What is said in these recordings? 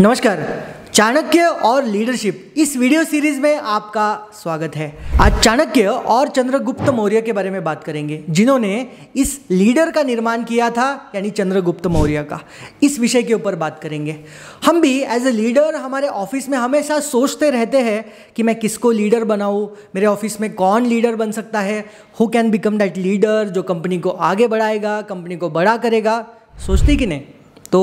नमस्कार चाणक्य और लीडरशिप इस वीडियो सीरीज में आपका स्वागत है आज चाणक्य और चंद्रगुप्त मौर्य के बारे में बात करेंगे जिन्होंने इस लीडर का निर्माण किया था यानी चंद्रगुप्त मौर्य का इस विषय के ऊपर बात करेंगे हम भी एज ए लीडर हमारे ऑफिस में हमेशा सोचते रहते हैं कि मैं किसको लीडर बनाऊँ मेरे ऑफिस में कौन लीडर बन सकता है who can become that leader जो कंपनी को आगे बढ़ाएगा कंपनी को बड़ा करेगा सोचते कि नहीं तो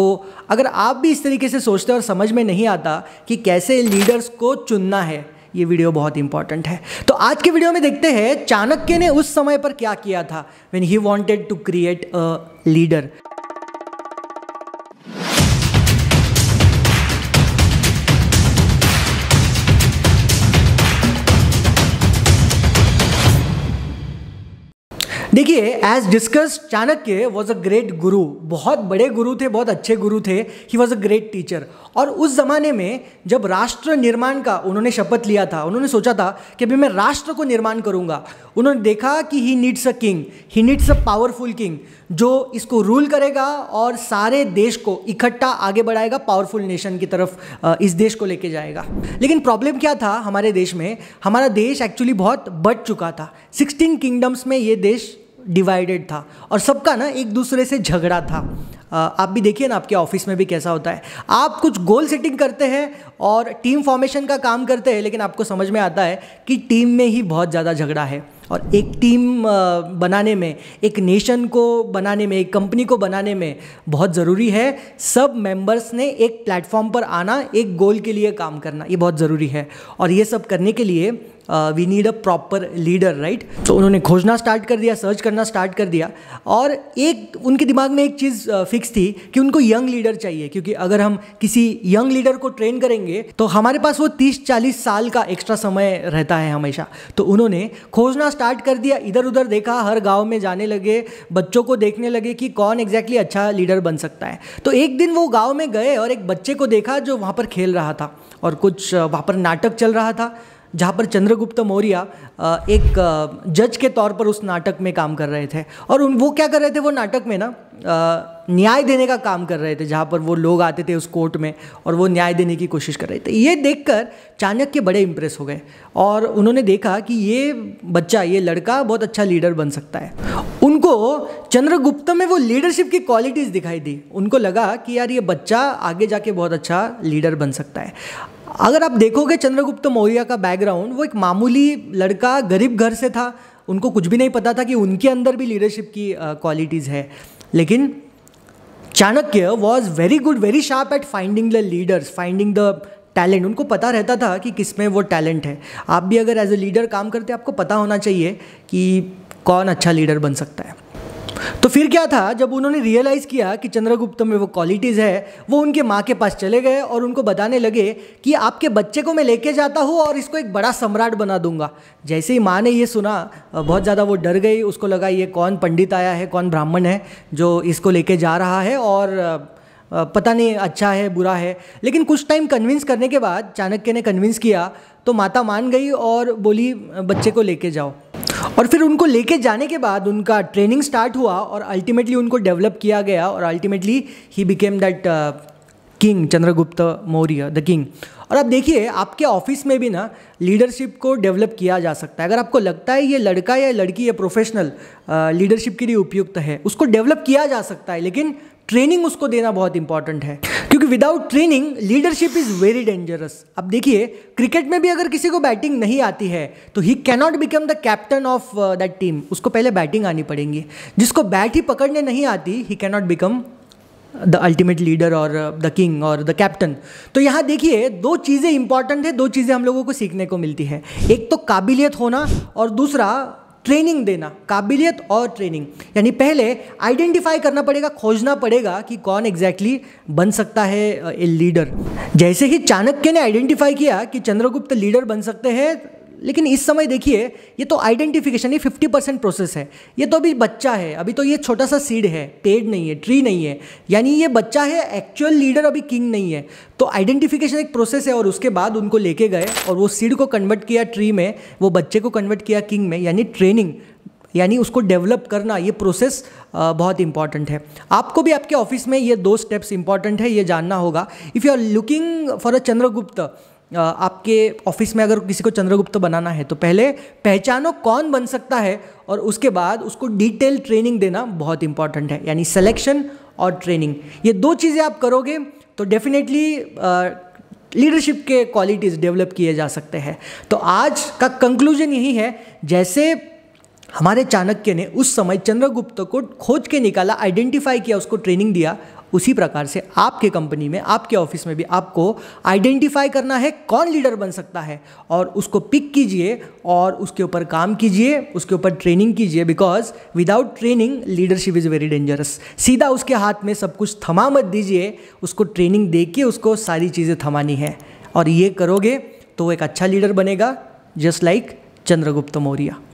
अगर आप भी इस तरीके से सोचते और समझ में नहीं आता कि कैसे लीडर्स को चुनना है ये वीडियो बहुत इंपॉर्टेंट है तो आज के वीडियो में देखते हैं चाणक्य ने उस समय पर क्या किया था when he wanted to create a leader देखिए as discuss Chanakya was a great guru बहुत बड़े गुरु थे बहुत अच्छे गुरु थे he was a great teacher और उस ज़माने में जब राष्ट्र निर्माण का उन्होंने शपथ लिया था उन्होंने सोचा था कि अभी मैं राष्ट्र को निर्माण करूंगा उन्होंने देखा कि he needs a king he needs a powerful king जो इसको रूल करेगा और सारे देश को इकट्ठा आगे बढ़ाएगा पावरफुल नेशन की तरफ इस देश को लेके जाएगा लेकिन प्रॉब्लम क्या था हमारे देश में हमारा देश एक्चुअली बहुत बढ़ चुका था सिक्सटीन किंगडम्स में ये देश डिवाइडेड था और सबका ना एक दूसरे से झगड़ा था आप भी देखिए ना आपके ऑफिस में भी कैसा होता है आप कुछ गोल सेटिंग करते हैं और टीम फॉर्मेशन का काम करते हैं लेकिन आपको समझ में आता है कि टीम में ही बहुत ज़्यादा झगड़ा है और एक टीम बनाने में एक नेशन को बनाने में एक कंपनी को बनाने में बहुत ज़रूरी है सब मेंबर्स ने एक प्लेटफॉर्म पर आना एक गोल के लिए काम करना ये बहुत ज़रूरी है और ये सब करने के लिए we need a proper leader right तो उन्होंने खोजना स्टार्ट कर दिया सर्च करना स्टार्ट कर दिया और एक उनके दिमाग में एक चीज़ फिक्स uh, थी कि उनको यंग लीडर चाहिए क्योंकि अगर हम किसी यंग लीडर को ट्रेन करेंगे तो हमारे पास वो 30-40 साल का एक्स्ट्रा समय रहता है हमेशा तो उन्होंने खोजना स्टार्ट कर दिया इधर उधर देखा हर गांव में जाने लगे बच्चों को देखने लगे कि कौन एग्जैक्टली exactly अच्छा लीडर बन सकता है तो एक दिन वो गांव में गए और एक बच्चे को देखा जो वहां पर खेल रहा था और कुछ वहां पर नाटक चल रहा था जहाँ पर चंद्रगुप्त मौर्य एक जज के तौर पर उस नाटक में काम कर रहे थे और उन वो क्या कर रहे थे वो नाटक में ना न्याय देने का काम कर रहे थे जहाँ पर वो लोग आते थे उस कोर्ट में और वो न्याय देने की कोशिश कर रहे थे ये देखकर चाणक्य बड़े इम्प्रेस हो गए और उन्होंने देखा कि ये बच्चा ये लड़का बहुत अच्छा लीडर बन सकता है उनको चंद्रगुप्त में वो लीडरशिप की क्वालिटीज़ दिखाई दी उनको लगा कि यार ये बच्चा आगे जाके बहुत अच्छा लीडर बन सकता है अगर आप देखोगे चंद्रगुप्त मौर्य का बैकग्राउंड वो एक मामूली लड़का गरीब घर से था उनको कुछ भी नहीं पता था कि उनके अंदर भी लीडरशिप की क्वालिटीज़ है लेकिन Chanakya was very good very sharp at finding the leaders finding the talent उनको पता रहता था कि किस में वो टैलेंट है आप भी अगर एज ए लीडर काम करते आपको पता होना चाहिए कि कौन अच्छा लीडर बन सकता है तो फिर क्या था जब उन्होंने रियलाइज़ किया कि चंद्रगुप्त में वो क्वालिटीज़ है वो उनके माँ के पास चले गए और उनको बताने लगे कि आपके बच्चे को मैं लेके जाता हूँ और इसको एक बड़ा सम्राट बना दूंगा जैसे ही माँ ने ये सुना बहुत ज़्यादा वो डर गई उसको लगा ये कौन पंडित आया है कौन ब्राह्मण है जो इसको लेके जा रहा है और पता नहीं अच्छा है बुरा है लेकिन कुछ टाइम कन्विंस करने के बाद चाणक्य ने कन्विंस किया तो माता मान गई और बोली बच्चे को लेके जाओ और फिर उनको लेके जाने के बाद उनका ट्रेनिंग स्टार्ट हुआ और अल्टीमेटली उनको डेवलप किया गया और ultimately he became that king Chandragupta Maurya the king और आप देखिए आपके ऑफिस में भी ना लीडरशिप को डेवलप किया जा सकता है अगर आपको लगता है ये लड़का या लड़की या प्रोफेशनल लीडरशिप के लिए उपयुक्त है उसको डेवलप किया जा सकता है लेकिन ट्रेनिंग उसको देना बहुत इंपॉर्टेंट है क्योंकि without training leadership is very dangerous अब देखिए क्रिकेट में भी अगर किसी को बैटिंग नहीं आती है तो he cannot become the captain of that team उसको पहले बैटिंग आनी पड़ेगी जिसको बैट ही पकड़ने नहीं आती he cannot become the ultimate leader और द किंग और द कैप्टन तो यहाँ देखिए दो चीज़ें इंपॉर्टेंट है दो चीज़ें हम लोगों को सीखने को मिलती है एक तो काबिलियत होना और दूसरा ट्रेनिंग देना काबिलियत और ट्रेनिंग यानी पहले आइडेंटिफाई करना पड़ेगा खोजना पड़ेगा कि कौन एग्जैक्टली exactly बन सकता है ए uh, लीडर जैसे ही चाणक्य ने आइडेंटिफाई किया कि चंद्रगुप्त लीडर बन सकते हैं लेकिन इस समय देखिए ये तो आइडेंटिफिकेशन ये 50 परसेंट प्रोसेस है ये तो अभी बच्चा है अभी तो ये छोटा सा सीड है पेड़ नहीं है ट्री नहीं है यानी ये बच्चा है एक्चुअल लीडर अभी किंग नहीं है तो आइडेंटिफिकेशन एक प्रोसेस है और उसके बाद उनको लेके गए और वो सीड को कन्वर्ट किया ट्री में वो बच्चे को कन्वर्ट किया किंग में यानी ट्रेनिंग यानी उसको डेवलप करना ये प्रोसेस बहुत इंपॉर्टेंट है आपको भी आपके ऑफिस में ये दो स्टेप्स इंपॉर्टेंट है ये जानना होगा if you are looking for a Chandragupta आपके ऑफिस में अगर किसी को चंद्रगुप्त बनाना है तो पहले पहचानो कौन बन सकता है और उसके बाद उसको डिटेल ट्रेनिंग देना बहुत इंपॉर्टेंट है यानी सिलेक्शन और ट्रेनिंग ये दो चीज़ें आप करोगे तो डेफिनेटली लीडरशिप के क्वालिटीज़ डेवलप किए जा सकते हैं तो आज का कंक्लूजन यही है जैसे हमारे चाणक्य ने उस समय चंद्रगुप्त को खोज के निकाला आइडेंटिफाई किया उसको ट्रेनिंग दिया उसी प्रकार से आपके कंपनी में आपके ऑफिस में भी आपको आइडेंटिफाई करना है कौन लीडर बन सकता है और उसको पिक कीजिए और उसके ऊपर काम कीजिए उसके ऊपर ट्रेनिंग कीजिए because without training leadership is very dangerous सीधा उसके हाथ में सब कुछ थमा मत दीजिए उसको ट्रेनिंग दे के उसको सारी चीज़ें थमानी है और ये करोगे तो एक अच्छा लीडर बनेगा जस्ट लाइक चंद्रगुप्त मौर्य